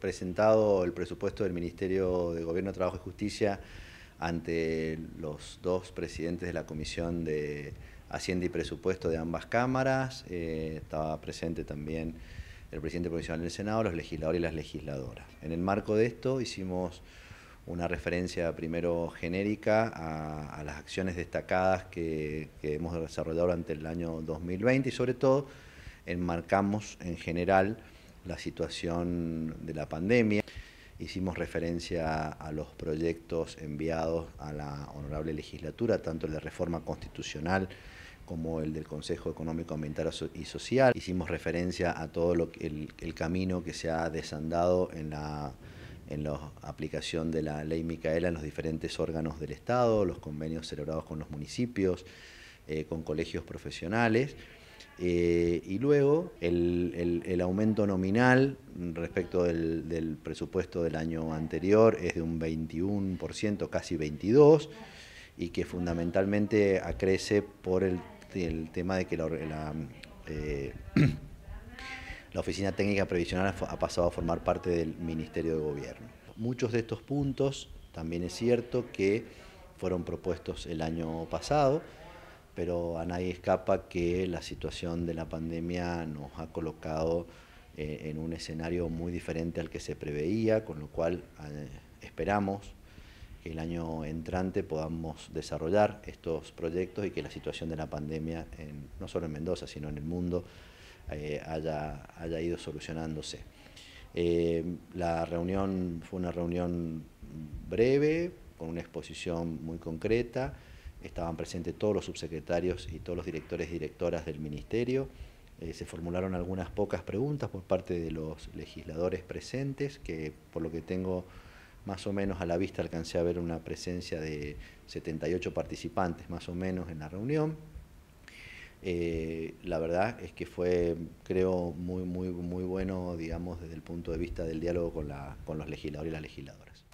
presentado el presupuesto del Ministerio de Gobierno, Trabajo y Justicia ante los dos presidentes de la Comisión de Hacienda y Presupuesto de ambas cámaras. Eh, estaba presente también el presidente provisional del Senado, los legisladores y las legisladoras. En el marco de esto hicimos una referencia primero genérica a, las acciones destacadas que, hemos desarrollado durante el año 2020 y sobre todo enmarcamos en general la situación de la pandemia. Hicimos referencia a los proyectos enviados a la honorable legislatura, tanto el de reforma constitucional como el del Consejo Económico, Ambiental y Social. Hicimos referencia a todo lo que, el, camino que se ha desandado en la, en la aplicación de la ley Micaela en los diferentes órganos del Estado, los convenios celebrados con los municipios, eh, con colegios profesionales. Eh, y luego el, aumento nominal respecto del, del, presupuesto del año anterior es de un 21%, casi 22%, y que fundamentalmente acrece por el, tema de que la, eh, Oficina Técnica Previsional ha pasado a formar parte del Ministerio de Gobierno. Muchos de estos puntos también es cierto que fueron propuestos el año pasado pero a nadie escapa que la situación de la pandemia nos ha colocado eh, en un escenario muy diferente al que se preveía, con lo cual eh, esperamos que el año entrante podamos desarrollar estos proyectos y que la situación de la pandemia, no solo en Mendoza, sino en el mundo, eh, haya ido solucionándose. la reunión fue una reunión breve, con una exposición muy concreta estaban presentes todos los subsecretarios y todos los directores y directoras del ministerio. Eh, se formularon algunas pocas preguntas por parte de los legisladores presentes, que por lo que tengo más o menos a la vista alcancé a ver una presencia de 78 participantes más o menos en la reunión. Eh, la verdad es que fue, creo, muy, muy, muy bueno, digamos, desde el punto de vista del diálogo con, la, con los legisladores y las legisladoras.